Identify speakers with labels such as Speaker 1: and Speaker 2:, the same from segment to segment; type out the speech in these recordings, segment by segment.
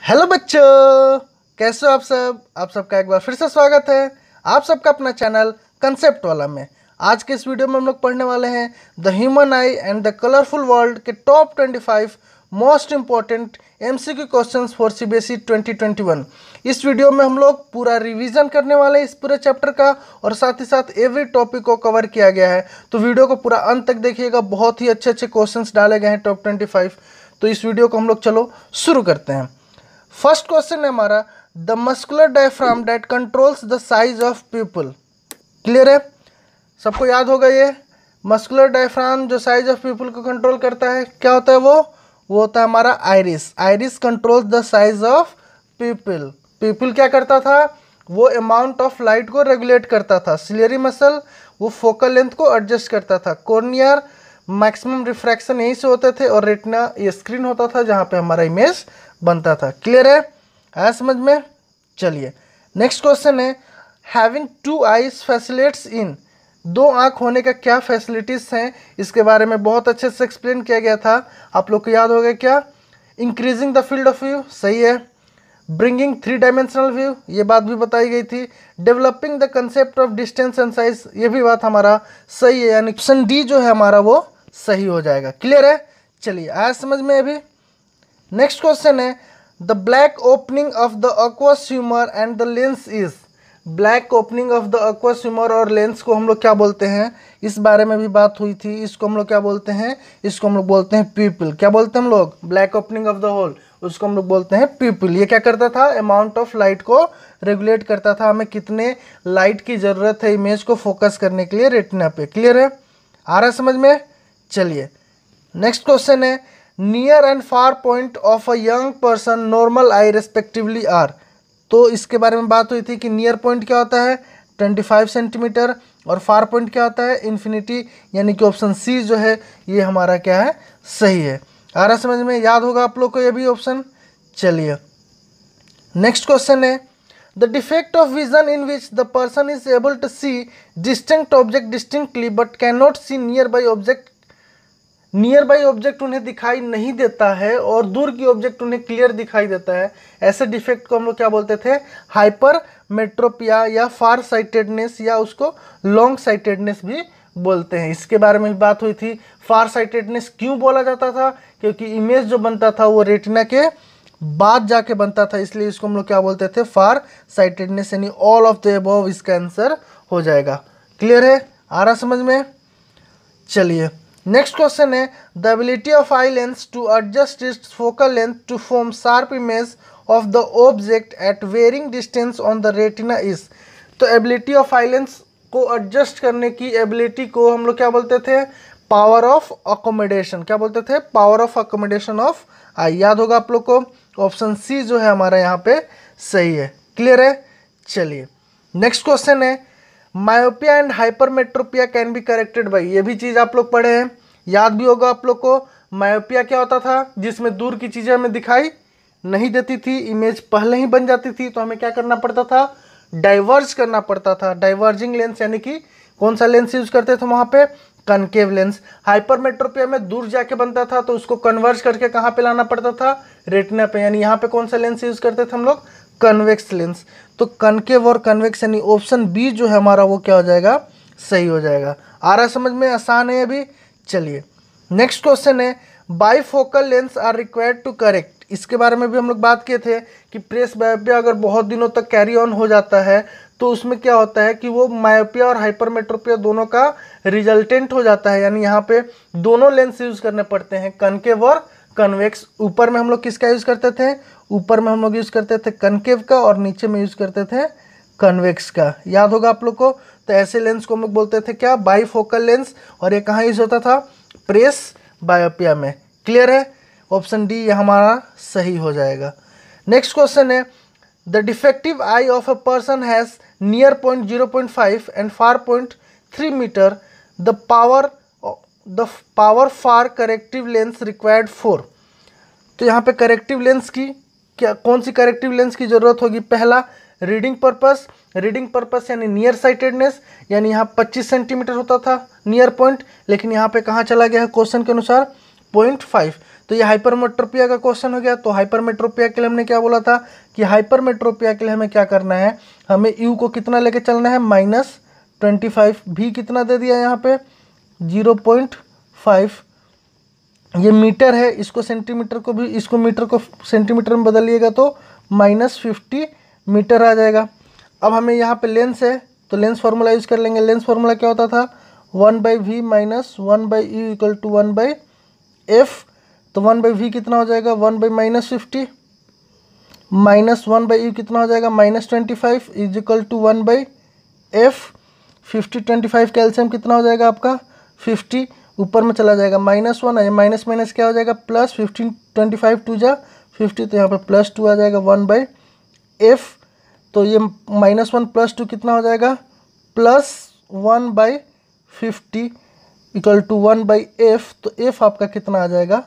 Speaker 1: Hello बच्चों कैसे हो आप सब आप सबका एक बार फिर से स्वागत है आप सबका अपना चैनल कंसेप्ट वाला में आज के इस वीडियो में हम लोग पढ़ने वाले हैं the human eye and the colourful world के top 25 most important MCQ questions for CBSE 2021 इस वीडियो में हम लोग पूरा रिवीजन करने वाले हैं इस पूरे चैप्टर का और साथ ही साथ एवरी टॉपिक को कवर किया गया है तो वीडियो को पूरा अंत तक देखिएगा बहुत ही अच्छे अच्छे क्वेश्चन डाले गए हैं टॉप ट्वेंटी तो इस वीडियो को हम लोग चलो शुरू करते हैं फर्स्ट क्वेश्चन है हमारा the muscular diaphragm that controls the size of pupil clear है सबको याद होगा ये मस्कुलर डायफ्राम जो साइज ऑफ पीपल को कंट्रोल करता है क्या होता है वो वो होता है हमारा iris iris controls the size of pupil pupil क्या करता था वो अमाउंट ऑफ लाइट को रेगुलेट करता था सिलेरी मसल वो फोकल लेंथ को एडजस्ट करता था कॉर्नियर मैक्सिमम रिफ्रैक्शन यहीं से होते थे और रेटना ये स्क्रीन होता था जहाँ पे हमारा इमेज बनता था क्लियर है आया समझ में चलिए नेक्स्ट क्वेश्चन है having two eyes facilitates in दो आँख होने का क्या फैसिलिटीज़ हैं इसके बारे में बहुत अच्छे से एक्सप्लेन किया गया था आप लोग को याद हो गया क्या increasing the field of view सही है ब्रिंगिंग थ्री डायमेंशनल व्यू ये बात भी बताई गई थी developing the concept of distance and size ये भी बात हमारा सही है यानी ऑप्शन डी जो है हमारा वो सही हो जाएगा क्लियर है चलिए आया समझ में अभी नेक्स्ट क्वेश्चन है the black opening of the aqua swimmer and the lens is black opening of the aqua swimmer और लेंस को हम लोग क्या बोलते हैं इस बारे में भी बात हुई थी इसको हम लोग क्या बोलते हैं इसको हम लोग बोलते हैं पीपल क्या बोलते हैं हम लोग black opening of the hole उसको हम लोग बोलते हैं पीपल ये क्या करता था अमाउंट ऑफ लाइट को रेगुलेट करता था हमें कितने लाइट की ज़रूरत है इमेज को फोकस करने के लिए रेटना पे क्लियर है आ रहा है समझ में चलिए नेक्स्ट क्वेश्चन है near and far point of a young person normal eye respectively are तो इसके बारे में बात हुई थी कि नियर पॉइंट क्या होता है ट्वेंटी फाइव सेंटीमीटर और फार पॉइंट क्या होता है इन्फिनिटी यानी कि ऑप्शन सी जो है ये हमारा क्या है सही है आ रहा समझ में याद होगा आप लोग को ये भी ऑप्शन चलिए नेक्स्ट क्वेश्चन है the defect of vision in which the person is able to see distinct object distinctly but can not see nearby object nearby object उन्हें दिखाई नहीं देता है और दूर की ऑब्जेक्ट उन्हें क्लियर दिखाई देता है ऐसे डिफेक्ट को हम लोग क्या बोलते थे हाइपर मेट्रोपिया या फार साइटेडनेस या उसको लॉन्ग साइटेडनेस भी बोलते हैं इसके बारे में बात हुई थी फार साइटेडनेस क्यों बोला जाता था क्योंकि इमेज जो बनता था वो रेटिना के बाद जाके बनता था इसलिए इसको हम लोग क्या बोलते थे फार साइटेडनेस यानी ऑल ऑफ द एबव इसका आंसर हो जाएगा क्लियर है आ रहा समझ में चलिए नेक्स्ट क्वेश्चन है the ability of eye lens to adjust it focal length to form sharp image of the object at varying distance on the retina is तो एबिलिटी ऑफ आई लेंस को adjust करने की ability को हम लोग क्या बोलते थे पावर ऑफ अकोमोडेशन क्या बोलते थे power of accommodation of eye याद होगा आप लोग को ऑप्शन सी जो है हमारा यहाँ पे सही है क्लियर है चलिए नेक्स्ट क्वेश्चन है myopia and hypermetropia can be corrected by ये भी चीज़ आप लोग पढ़े हैं याद भी होगा आप लोग को मायोपिया क्या होता था जिसमें दूर की चीज़ें हमें दिखाई नहीं देती थी इमेज पहले ही बन जाती थी तो हमें क्या करना पड़ता था डाइवर्ज करना पड़ता था डाइवर्जिंग लेंस यानी कि कौन सा लेंस यूज करते थे वहाँ पे कनकेव लेंस हाइपरमेट्रोपिया में दूर जाके बनता था तो उसको कन्वर्ज करके कहाँ पे लाना पड़ता था रेटना पे यानी यहाँ पे कौन सा लेंस यूज करते थे हम लोग कन्वेक्स लेंस तो कनकेव और कन्वेक्स यानी ऑप्शन बी जो है हमारा वो क्या हो जाएगा सही हो जाएगा आ रहा समझ में आसान है अभी चलिए नेक्स्ट क्वेश्चन है bifocal lens are required to correct इसके बारे में भी हम लोग बात किए थे कि प्रेस बायोपिया अगर बहुत दिनों तक कैरी ऑन हो जाता है तो उसमें क्या होता है कि वो मायोपिया और हाइपरमेट्रोपिया दोनों का रिजल्टेंट हो जाता है यानी यहाँ पे दोनों लेंस यूज़ करने पड़ते हैं कनकेव और कन्वेक्स ऊपर में हम लोग किसका यूज़ करते थे ऊपर में हम लोग यूज़ करते थे कनकेव का और नीचे में यूज़ करते थे कन्वेक्स का याद होगा आप लोग को तो ऐसे लेंस को हम लोग बोलते थे क्या बाईफोकल लेंस और ये कहाँ यूज़ होता था प्रेस बायोपिया में क्लियर है ऑप्शन डी हमारा सही हो जाएगा नेक्स्ट क्वेश्चन है the defective eye of a person has near point zero point five and far point three metre the power the power for corrective lens required for तो यहाँ पे corrective lens की क्या कौन सी करेक्टिव लेंस की ज़रूरत होगी पहला रीडिंग पर्पस रीडिंग पर्पस यानी नियर साइटेडनेस यानी यहाँ 25 सेंटीमीटर होता था नियर पॉइंट लेकिन यहाँ पे कहाँ चला गया है क्वेश्चन के अनुसार पॉइंट फाइव तो ये हाइपरमेट्रोपिया का क्वेश्चन हो गया तो हाइपरमेट्रोपिया के लिए हमने क्या बोला था कि हाइपरमेट्रोपिया के लिए हमें क्या करना है हमें यू को कितना लेके चलना है माइनस ट्वेंटी फाइव भी कितना दे दिया यहाँ पे जीरो पॉइंट फाइव ये मीटर है इसको सेंटीमीटर को भी इसको मीटर को सेंटीमीटर में बदलिएगा तो माइनस फिफ्टी मीटर आ जाएगा अब हमें यहाँ पे लेंस है तो लेंस फार्मूला यूज़ कर लेंगे लेंस फार्मूला क्या होता था one by V minus one by U equal to one by F तो वन बाई वी कितना हो जाएगा one by minus fifty minus one by U कितना हो जाएगा minus twenty five is equal to one by F fifty twenty five calcium कितना हो जाएगा आपका फिफ्टी ऊपर में चला जाएगा माइनस वन आया माइनस माइनस क्या हो जाएगा plus fifteen twenty five two जा फिफ्टी तो यहाँ पर प्लस टू आ जाएगा वन बाई एफ तो ये माइनस वन प्लस टू कितना हो जाएगा plus one by fifty equal to one by F तो एफ आपका कितना आ जाएगा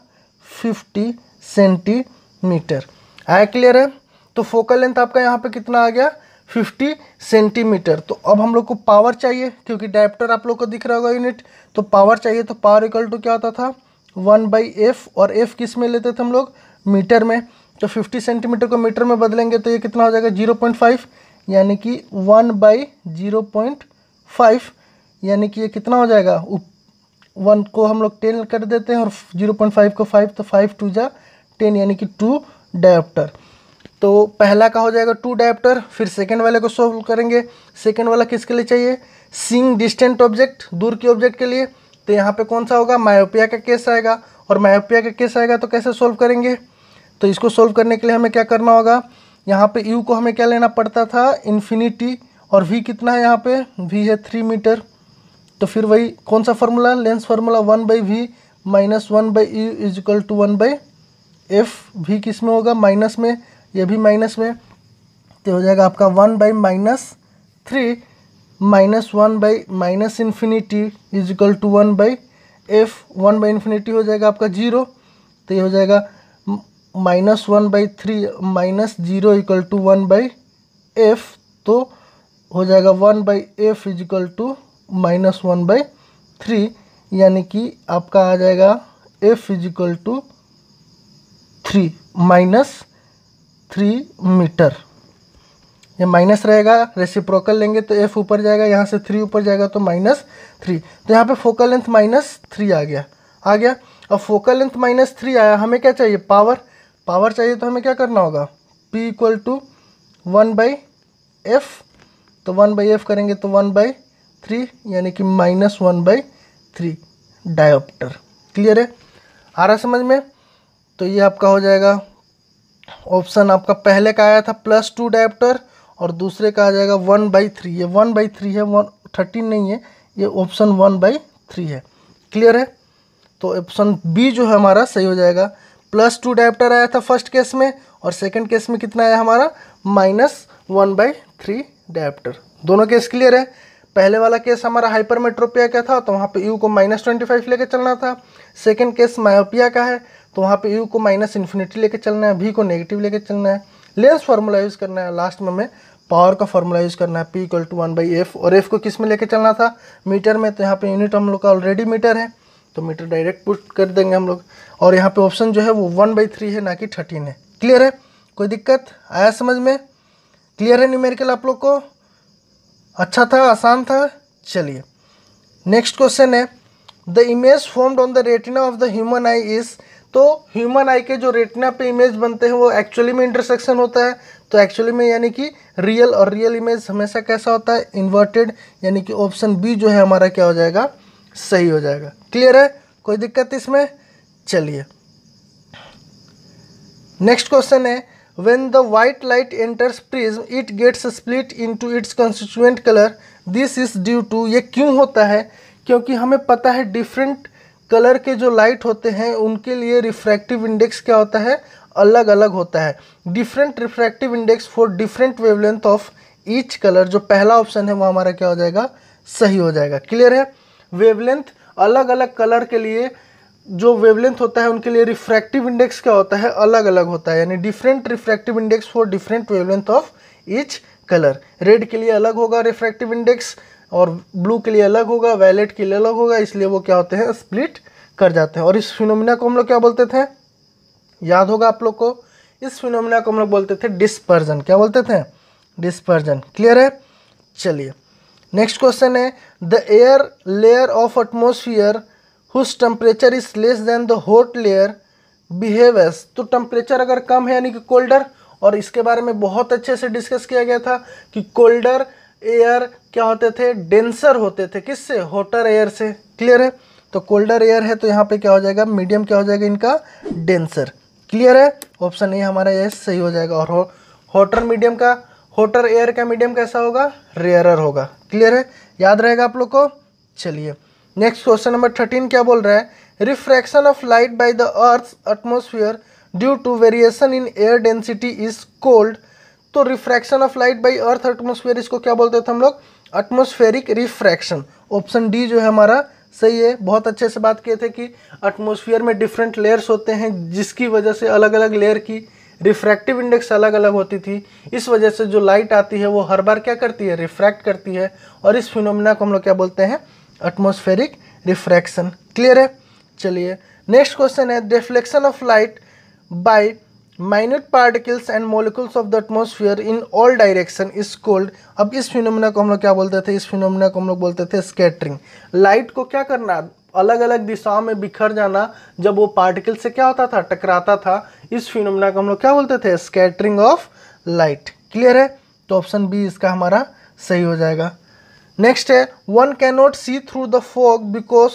Speaker 1: फिफ्टी सेंटीमीटर आया क्लियर है तो फोकल लेंथ आपका यहाँ पर कितना आ गया फिफ्टी सेंटीमीटर तो अब हम लोग को पावर चाहिए क्योंकि डायप्टर आप लोग को दिख रहा होगा यूनिट तो पावर चाहिए तो पावर इक्वल टू क्या होता था वन बाई एफ और एफ किस में लेते थे हम लोग मीटर में तो फिफ्टी सेंटीमीटर को मीटर में बदलेंगे तो ये कितना हो जाएगा जीरो पॉइंट फाइव यानी कि one by zero point five यानी कि ये कितना हो जाएगा वन को हम लोग टेन कर देते हैं और जीरो पॉइंट फाइव को फाइव तो फाइव टू जा टेन यानी कि टू डायप्टर तो पहला का हो जाएगा टू डायप्टर फिर सेकंड वाले को सोल्व करेंगे सेकंड वाला किसके लिए चाहिए सिंग डिस्टेंट ऑब्जेक्ट दूर के ऑब्जेक्ट के लिए तो यहाँ पे कौन सा होगा मायोपिया का केस आएगा और मायोपिया का केस आएगा तो कैसे सोल्व करेंगे तो इसको सोल्व करने के लिए हमें क्या करना होगा यहाँ पे यू को हमें क्या लेना पड़ता था इन्फिनिटी और वी कितना है यहाँ पे वी है थ्री मीटर तो फिर वही कौन सा formula lens formula one by V minus one by U equal to one by F V किस में होगा माइनस में ये भी माइनस में तो हो जाएगा आपका one by minus three minus one by minus infinity is equal to one by F one by infinity हो जाएगा आपका जीरो तो ये हो जाएगा minus one by three minus zero equal to one by F तो हो जाएगा one by F is equal to minus one by three यानी कि आपका आ जाएगा F is equal to three minus three metre ये माइनस रहेगा रेसिप्रोकल लेंगे तो एफ ऊपर जाएगा यहाँ से थ्री ऊपर जाएगा तो माइनस थ्री तो यहाँ पे फोकल लेंथ माइनस थ्री आ गया आ गया अब फोकल लेंथ माइनस थ्री आया हमें क्या चाहिए पावर पावर चाहिए तो हमें क्या करना होगा P equal to one by F तो वन बाई एफ करेंगे तो वन बाई थ्री यानी कि minus one by three dioptre clear है आ रहा समझ में तो ये आपका हो जाएगा ऑप्शन आपका पहले का आया था प्लस टू डायप्टर और दूसरे का आ जाएगा वन बाई थ्री ये वन बाई थ्री है वन थर्टीन नहीं है ये ऑप्शन वन बाई थ्री है क्लियर है तो ऑप्शन बी जो है हमारा सही हो जाएगा प्लस टू डायप्टर आया था फर्स्ट केस में और सेकेंड केस में कितना आया हमारा minus one by three dioptre दोनों केस क्लियर है पहले वाला केस हमारा हाइपरमेट्रोपिया का था तो वहाँ पे यू को माइनस ट्वेंटी फाइव लेकर चलना था सेकेंड केस मायोपिया का है तो वहाँ पे यू को माइनस इन्फिनिटी लेके चलना है वी को नेगेटिव लेके चलना है लेंस फार्मूला यूज़ करना है लास्ट में हमें पावर का फार्मूला यूज़ करना है P equal to one by F और एफ को किस में लेके चलना था मीटर में तो यहाँ पे यूनिट हम लोग का ऑलरेडी मीटर है तो मीटर डायरेक्ट पुट कर देंगे हम लोग और यहाँ पे ऑप्शन जो है वो वन बाई थ्री है ना कि थर्टीन है क्लियर है कोई दिक्कत आया समझ में क्लियर है न्यूमेरिकल आप लोग को अच्छा था आसान था चलिए नेक्स्ट क्वेश्चन है the image formed on the retina of the human eye is तो ह्यूमन आई के जो रेटना पे इमेज बनते हैं वो एक्चुअली में इंटरसेक्शन होता है तो एक्चुअली में यानी कि रियल और रियल इमेज हमेशा कैसा होता है इन्वर्टेड यानी कि ऑप्शन बी जो है हमारा क्या हो जाएगा सही हो जाएगा क्लियर है कोई दिक्कत इसमें चलिए नेक्स्ट क्वेश्चन है the the light enters enters it gets gets into its constituent colour this is due to ये क्यों होता है क्योंकि हमें पता है डिफरेंट कलर के जो लाइट होते हैं उनके लिए रिफ्रैक्टिव इंडेक्स क्या होता है अलग अलग होता है different refractive index for different wavelength of each colour जो पहला ऑप्शन है वो हमारा क्या हो जाएगा सही हो जाएगा क्लियर है वेवलेंथ अलग अलग कलर के लिए जो वेवलेंथ होता है उनके लिए रिफ्रैक्टिव इंडेक्स क्या होता है अलग अलग होता है यानी different refractive index for different wavelength of each colour red के लिए अलग होगा रिफ्रैक्टिव इंडेक्स और ब्लू के लिए अलग होगा वैलेट के लिए अलग होगा इसलिए वो क्या होते हैं स्प्लिट कर जाते हैं और इस फिनोमिना को हम लोग क्या बोलते थे याद होगा आप लोग को इस फिनोमिना को हम लोग बोलते थे डिस्पर्जन क्या बोलते थे डिस्पर्जन क्लियर है चलिए नेक्स्ट क्वेश्चन है the air layer of atmosphere whose temperature is less than the hot layer behaviours तो टेम्परेचर अगर कम है यानी कि कोल्डर और इसके बारे में बहुत अच्छे से डिस्कस किया गया था कि कोल्डर एयर क्या होते थे डेंसर होते थे किससे होटर एयर से क्लियर है तो कोल्डर एयर है तो यहाँ पे क्या हो जाएगा मीडियम क्या हो जाएगा इनका डेंसर क्लियर है ऑप्शन ए हमारा ये सही हो जाएगा और होटर मीडियम का होटर एयर का मीडियम कैसा होगा रेयरर होगा क्लियर है याद रहेगा आप लोग को चलिए नेक्स्ट क्वेश्चन नंबर थर्टीन क्या बोल रहा है refraction of light by the earth atmosphere due to variation in air density is called तो refraction of light by earth atmosphere इसको क्या बोलते थे हम लोग एटमोसफेरिक रिफ्रैक्शन ऑप्शन डी जो है हमारा सही है बहुत अच्छे से बात किए थे कि एटमोसफियर में डिफरेंट लेयर्स होते हैं जिसकी वजह से अलग अलग लेयर की रिफ्रैक्टिव इंडेक्स अलग अलग होती थी इस वजह से जो लाइट आती है वो हर बार क्या करती है रिफ्रैक्ट करती है और इस फिनोमिना को हम लोग क्या बोलते हैं एटमोसफेरिक रिफ्रैक्शन क्लियर है चलिए नेक्स्ट क्वेश्चन है reflection of light by minute particles and molecules of the atmosphere in all direction is called अब इस फिनोमिना को हम लोग क्या बोलते थे इस फिनोमिना को हम लोग बोलते थे स्केटरिंग लाइट को क्या करना अलग अलग दिशाओं में बिखर जाना जब वो पार्टिकल से क्या होता था टकराता था इस फिनोमिना को हम लोग क्या बोलते थे स्कैटरिंग ऑफ लाइट क्लियर है तो ऑप्शन बी इसका हमारा सही हो जाएगा नेक्स्ट है one can not see through the fog because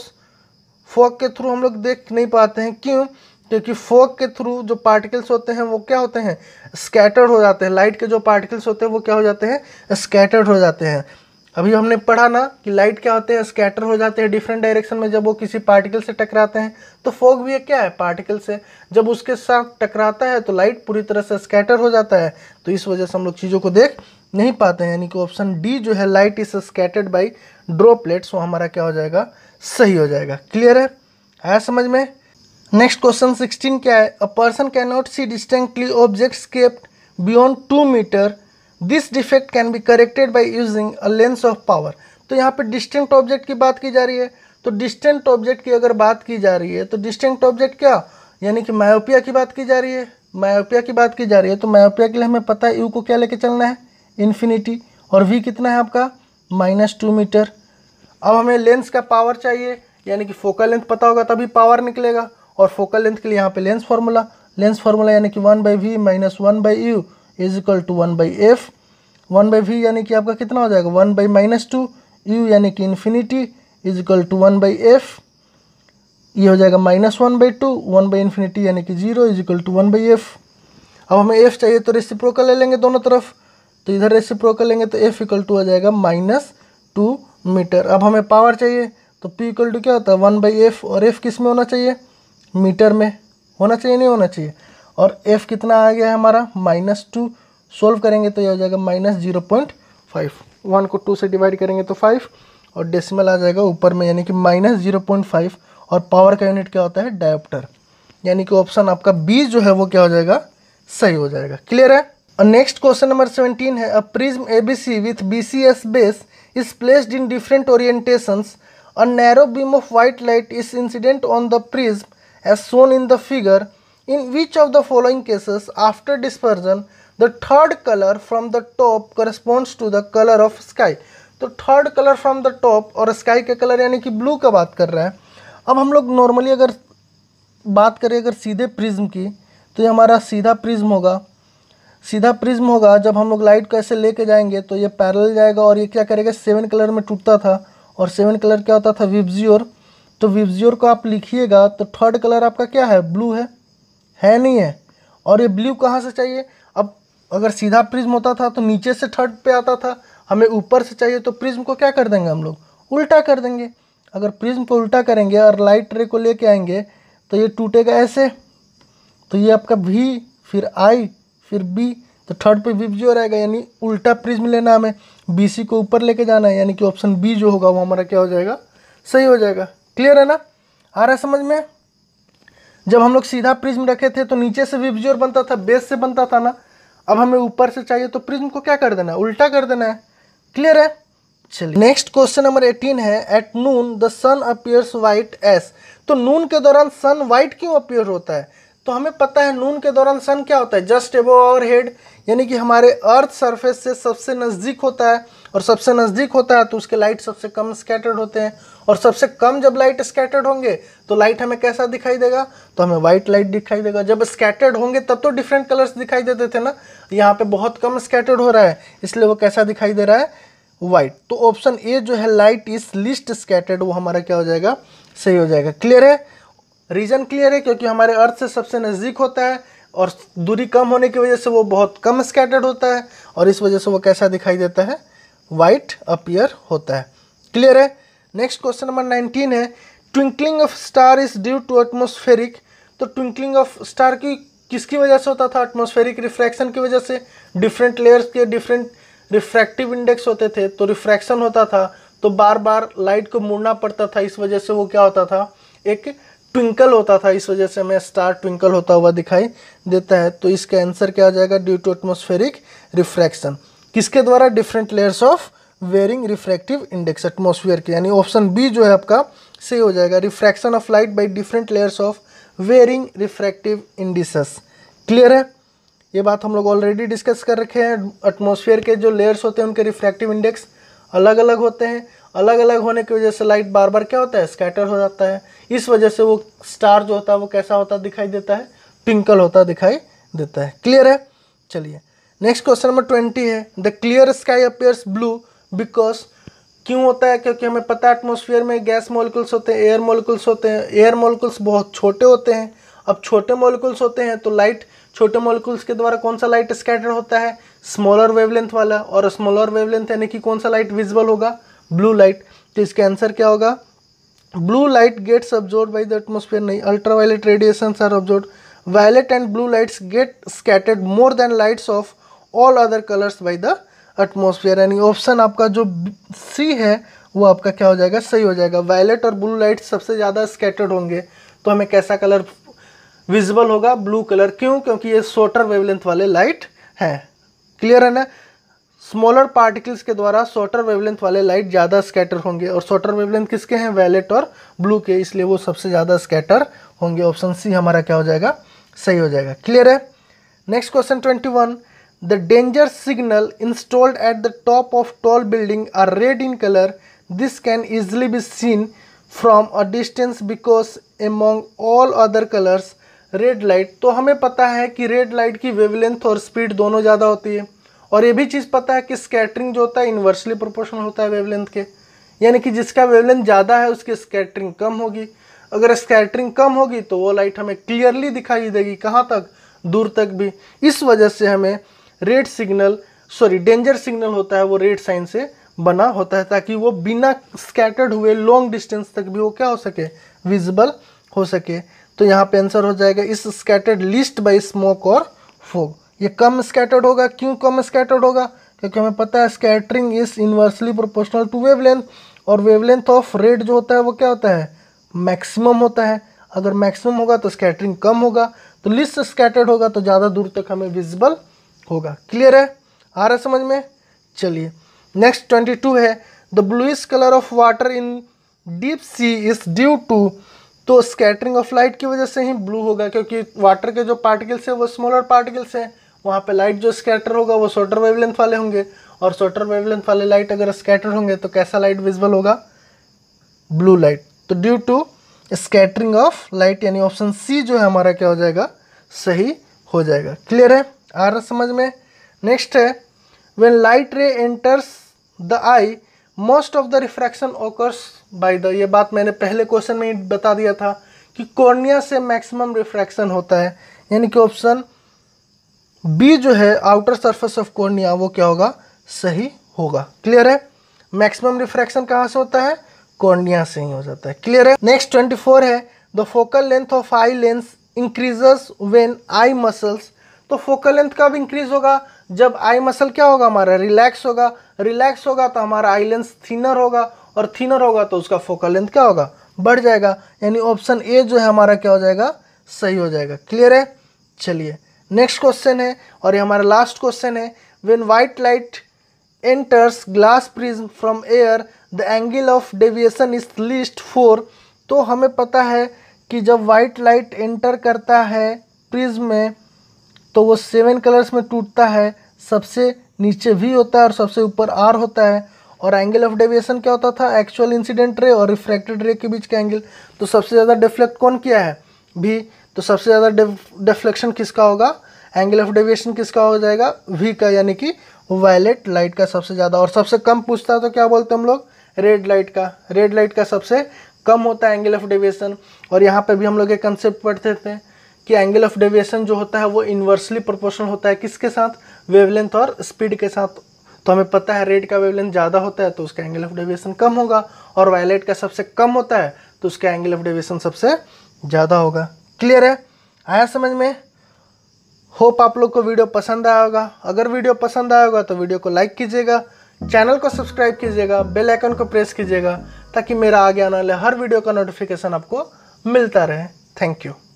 Speaker 1: fog के थ्रू हम लोग देख नहीं पाते हैं क्यों क्योंकि फोक के थ्रू जो पार्टिकल्स होते हैं वो क्या होते हैं स्कैटर्ड हो जाते हैं लाइट के जो पार्टिकल्स होते हैं वो क्या हो जाते हैं स्कैटर्ड हो जाते हैं अभी हमने पढ़ा ना कि लाइट क्या होते हैं स्कैटर हो जाते हैं डिफरेंट डायरेक्शन में जब वो किसी पार्टिकल से टकराते हैं तो फोग भी एक क्या है पार्टिकल से जब उसके साथ टकराता है तो लाइट पूरी तरह से स्कैटर हो जाता है तो इस वजह से हम लोग चीज़ों को देख नहीं पाते हैं यानी कि ऑप्शन डी जो है light is scattered by droplets वो हमारा क्या हो जाएगा सही हो जाएगा क्लियर है आया समझ में नेक्स्ट क्वेश्चन सिक्सटीन क्या है a person can not see distinctly objects kept beyond two metre this defect can be corrected by using a lens of power तो यहाँ पे डिस्टेंट ऑब्जेक्ट की बात की जा रही है तो डिस्टेंट ऑब्जेक्ट की अगर बात की जा रही है तो डिस्टेंट ऑब्जेक्ट क्या यानी कि मायोपिया की बात की जा रही है मायोपिया की बात की जा रही है तो मायोपिया के लिए हमें पता है यू को क्या लेके चलना है इन्फिनिटी और वी कितना है आपका माइनस टू मीटर अब हमें लेंस का पावर चाहिए यानी कि फोकल लेंथ पता होगा तभी पावर निकलेगा और फोकल लेंथ के लिए यहाँ पे लेंस फार्मूला लेंस फार्मूला यानी कि one by V minus one by U is equal to one by F one by V यानी कि आपका कितना हो जाएगा one by minus two U यानी कि infinity is equal to one by F ये हो जाएगा minus one by two one by infinity यानी कि zero is equal to one by F अब हमें एफ चाहिए तो रेसिप्रोकल ले लेंगे दोनों तरफ तो इधर रेसिप्रोकल लेंगे तो एफ इक्वल टू हो जाएगा माइनस टू मीटर अब हमें पावर चाहिए तो पी इक्वल टू क्या होता है वन बाई एफ और एफ किस में होना चाहिए मीटर में होना चाहिए नहीं होना चाहिए और एफ कितना आ गया हमारा माइनस टू सोल्व करेंगे तो यह हो जाएगा minus zero point five one को टू से डिवाइड करेंगे तो फाइव और डेसिमल आ जाएगा ऊपर में यानी कि माइनस जीरो पॉइंट फाइव और पावर का यूनिट क्या होता है डायोप्टर यानी कि ऑप्शन आपका बी जो है वो क्या हो जाएगा सही हो जाएगा क्लियर है और नेक्स्ट क्वेश्चन नंबर सेवेंटीन है a prism A B C with B C as base is placed in different orientations a narrow beam of white light is incident on the prism as shown in the figure in which of the following cases after dispersion the third color from the top corresponds to the color of sky तो third colour from the top और sky का colour यानी कि blue का बात कर रहा है अब हम लोग नॉर्मली अगर बात करें अगर सीधे प्रिज्म की तो ये हमारा सीधा प्रिज्म होगा सीधा प्रिज्म होगा जब हम लोग लाइट को ऐसे लेके जाएंगे तो ये पैरल जाएगा और ये क्या करेगा सेवन कलर में टूटता था और सेवन कलर क्या होता था विब्जी और तो विवजियोर को आप लिखिएगा तो थर्ड कलर आपका क्या है ब्लू है है नहीं है और ये ब्लू कहाँ से चाहिए अब अगर सीधा प्रिज्म होता था तो नीचे से थर्ड पे आता था हमें ऊपर से चाहिए तो प्रिज्म को क्या कर देंगे हम लोग उल्टा कर देंगे अगर प्रिज्म को उल्टा करेंगे और लाइट रे को लेके आएंगे तो ये टूटेगा ऐसे तो ये आपका वी फिर आई फिर बी तो थर्ड पे वी जो रहेगा यानी उल्टा प्रिज्म लेना हमें बी सी को ऊपर लेके जाना है यानी कि ऑप्शन बी जो होगा वो हमारा क्या हो जाएगा सही हो जाएगा क्लियर है ना आ रहा समझ में जब हम लोग सीधा प्रिज्म रखे थे तो नीचे से भी विजोर बनता था बेस से बनता था ना अब हमें ऊपर से चाहिए तो प्रिज्म को क्या कर देना है उल्टा कर देना है क्लियर है चलिए नेक्स्ट क्वेश्चन नंबर एटीन है at noon the sun appears white as तो नून के दौरान सन वाइट क्यों अपियर होता है तो हमें पता है नून के दौरान सन क्या होता है जस्ट एबो आवर हेड यानी कि हमारे अर्थ सरफेस से सबसे नज़दीक होता है और सबसे नज़दीक होता है तो उसके लाइट सबसे कम स्कैटर्ड होते हैं और सबसे कम जब लाइट स्कैटर्ड होंगे तो लाइट हमें कैसा दिखाई देगा तो हमें व्हाइट लाइट दिखाई देगा जब स्कैटर्ड होंगे तब तो डिफरेंट कलर्स दिखाई देते थे ना यहाँ पे बहुत कम स्कैटर्ड हो रहा है इसलिए वो कैसा दिखाई दे रहा है व्हाइट तो ऑप्शन ए जो है लाइट इज लिस्ट स्कैटर्ड वो हमारा क्या हो जाएगा सही हो जाएगा क्लियर है रीजन क्लियर है क्योंकि हमारे अर्थ से सबसे नज़दीक होता है और दूरी कम होने की वजह से वो बहुत कम स्कैटर्ड होता है और इस वजह से वो कैसा दिखाई देता है वाइट अपियर होता है क्लियर है नेक्स्ट क्वेश्चन नंबर नाइनटीन है twinkling of star is due to atmospheric तो ट्विंकलिंग ऑफ स्टार की किसकी वजह से होता था एटमोस्फेरिक रिफ्रैक्शन की वजह से डिफरेंट लेयर्स के डिफरेंट रिफ्रैक्टिव इंडेक्स होते थे तो रिफ्रैक्शन होता था तो बार बार लाइट को मुड़ना पड़ता था इस वजह से वो क्या होता था एक ट्विंकल होता था इस वजह से हमें स्टार ट्विंकल होता हुआ दिखाई देता है तो इसका आंसर क्या हो जाएगा ड्यू टू एटमोस्फेरिक रिफ्रैक्शन किसके द्वारा different layers of varying refractive index atmosphere के यानी ऑप्शन बी जो है आपका सही हो जाएगा refraction of light by different layers of varying refractive indices clear है ये बात हम लोग ऑलरेडी डिस्कस कर रखे हैं एटमोसफियर के जो लेयर्स होते हैं उनके रिफ्रैक्टिव इंडेक्स अलग अलग होते हैं अलग अलग होने की वजह से लाइट बार बार क्या होता है स्कैटर हो जाता है इस वजह से वो स्टार जो होता है वो कैसा होता दिखाई देता है पिंकल होता दिखाई देता है क्लियर है चलिए नेक्स्ट क्वेश्चन नंबर ट्वेंटी है the clear sky appears blue because क्यों होता है क्योंकि हमें पता है एटमोसफियर में गैस मोलिकुल्स होते हैं एयर मोलिकुल्स होते हैं एयर मोलिकुल्स बहुत छोटे होते हैं अब छोटे मोलिकुल्स होते हैं तो लाइट छोटे मोलिकुल्स के द्वारा कौन सा लाइट स्कैटर होता है स्मॉलर वेवलेंथ वाला और स्मॉलर वेवलेंथ यानी कि कौन सा लाइट विजिबल होगा ब्लू लाइट तो इसका आंसर क्या होगा blue light gets absorb by the atmosphere नहीं ultraviolet radiation are absorb violet and blue lights get scattered more than lights of all other colours by the atmosphere यानी option आपका जो सी है वो आपका क्या हो जाएगा सही हो जाएगा वायलेट और ब्लू लाइट सबसे ज़्यादा स्कैटर्ड होंगे तो हमें कैसा कलर विजिबल होगा ब्लू कलर क्यों क्योंकि ये शॉर्टर वेवलेंथ वाले लाइट हैं क्लियर है ना स्मॉलर पार्टिकल्स के द्वारा शॉर्टर वेवलेंथ वाले लाइट ज़्यादा स्कैटर होंगे और शॉर्टर वेवलेंथ किसके हैं वैलेट और ब्लू के इसलिए वो सबसे ज़्यादा स्कैटर होंगे ऑप्शन सी हमारा क्या हो जाएगा सही हो जाएगा क्लियर है next question twenty one The danger signal installed at the top of tall building are red in color. This can easily be seen from a distance because among all other colors red light तो हमें पता है कि red light की wavelength और speed दोनों ज़्यादा होती है और ये भी चीज़ पता है कि स्कैटरिंग जो होता है इन्वर्सली प्रोपोर्शनल होता है वेवलेंथ के यानी कि जिसका वेवलेंथ ज़्यादा है उसकी स्कैटरिंग कम होगी अगर स्कैटरिंग कम होगी तो वो लाइट हमें क्लियरली दिखाई देगी कहाँ तक दूर तक भी इस वजह से हमें red signal sorry danger signal होता है वो रेड साइन से बना होता है ताकि वो बिना स्कैटर्ड हुए लॉन्ग डिस्टेंस तक भी वो क्या हो सके विजिबल हो सके तो यहाँ पे आंसर हो जाएगा इस स्कैटर्ड लिस्ट बाय स्मोक और फोग ये कम स्कैटर्ड होगा क्यों कम स्कैटर्ड होगा क्योंकि हमें पता है scattering is inversely proportional to wavelength और वेवलेंथ ऑफ रेड जो होता है वो क्या होता है मैक्सिमम होता है अगर मैक्सिमम होगा तो स्कैटरिंग कम होगा तो लिस्ट स्कैटर्ड होगा तो ज़्यादा दूर तक हमें विजिबल होगा क्लियर है आ रहा समझ में चलिए नेक्स्ट ट्वेंटी टू है the bluish colour of water in deep sea is due to तो स्कैटरिंग ऑफ लाइट की वजह से ही ब्लू होगा क्योंकि वाटर के जो पार्टिकल्स हैं वो स्मॉलर पार्टिकल्स हैं वहाँ पे लाइट जो स्कैटर होगा वो शॉर्टर वेवलेंथ वाले होंगे और शॉर्टर वेवलेंथ वाले लाइट अगर स्कैटर होंगे तो कैसा लाइट विजिबल होगा ब्लू लाइट तो due to scattering of light यानी ऑप्शन सी जो है हमारा क्या हो जाएगा सही हो जाएगा क्लियर है आ रहा समझ में नेक्स्ट है when light ray enters the eye most of the refraction occurs by the ये बात मैंने पहले क्वेश्चन में ही बता दिया था कि कॉर्निया से मैक्सिमम रिफ्रैक्शन होता है यानी कि ऑप्शन बी जो है आउटर सरफेस ऑफ कॉर्निया वो क्या होगा सही होगा क्लियर है मैक्सिमम रिफ्रैक्शन कहाँ से होता है कॉर्निया से ही हो जाता है क्लियर है नेक्स्ट ट्वेंटी फोर है the focal length of eye lens increases when eye muscles तो फोकल लेंथ कब इंक्रीज होगा जब आई मसल क्या होगा हमारा रिलैक्स होगा रिलैक्स होगा तो हमारा आई लेंस थिनर होगा और थिनर होगा तो उसका फोकल लेंथ क्या होगा बढ़ जाएगा यानी ऑप्शन ए जो है हमारा क्या हो जाएगा सही हो जाएगा क्लियर है चलिए नेक्स्ट क्वेश्चन है और ये हमारा लास्ट क्वेश्चन है when white light enters glass prism from air the angle of deviation is least for तो हमें पता है कि जब वाइट लाइट एंटर करता है प्रिज्म में तो वो सेवन कलर्स में टूटता है सबसे नीचे वी होता है और सबसे ऊपर आर होता है और एंगल ऑफ डेविएशन क्या होता था एक्चुअल इंसिडेंट रे और रिफ्रैक्टेड रे के बीच का एंगल तो सबसे ज़्यादा डिफ्लेक्ट कौन किया है भी तो सबसे ज़्यादा डिफ्लेक्शन किसका होगा एंगल ऑफ डेविएशन किसका हो जाएगा वी का यानी कि वायलेट लाइट का सबसे ज़्यादा और सबसे कम पूछता है तो क्या बोलते हैं हम लोग रेड लाइट का रेड लाइट का सबसे कम होता है एंगल ऑफ डेविएशन और यहाँ पर भी हम लोग एक कंसेप्ट पढ़ते थे कि एंगल ऑफ डेविएशन जो होता है वो इन्वर्सली प्रोपोर्शनल होता है किसके साथ वेवलेंथ और स्पीड के साथ तो हमें पता है रेड का वेवलेंथ ज़्यादा होता है तो उसका एंगल ऑफ डेविएशन कम होगा और वायलेट का सबसे कम होता है तो उसका एंगल ऑफ डेविएशन सबसे ज़्यादा होगा क्लियर है आया समझ में होप आप लोग को वीडियो पसंद आया होगा अगर वीडियो पसंद आया होगा तो वीडियो को लाइक कीजिएगा चैनल को सब्सक्राइब कीजिएगा बेल आइकन को प्रेस कीजिएगा ताकि मेरा आगे आने वाले हर वीडियो का नोटिफिकेशन आपको मिलता रहे थैंक यू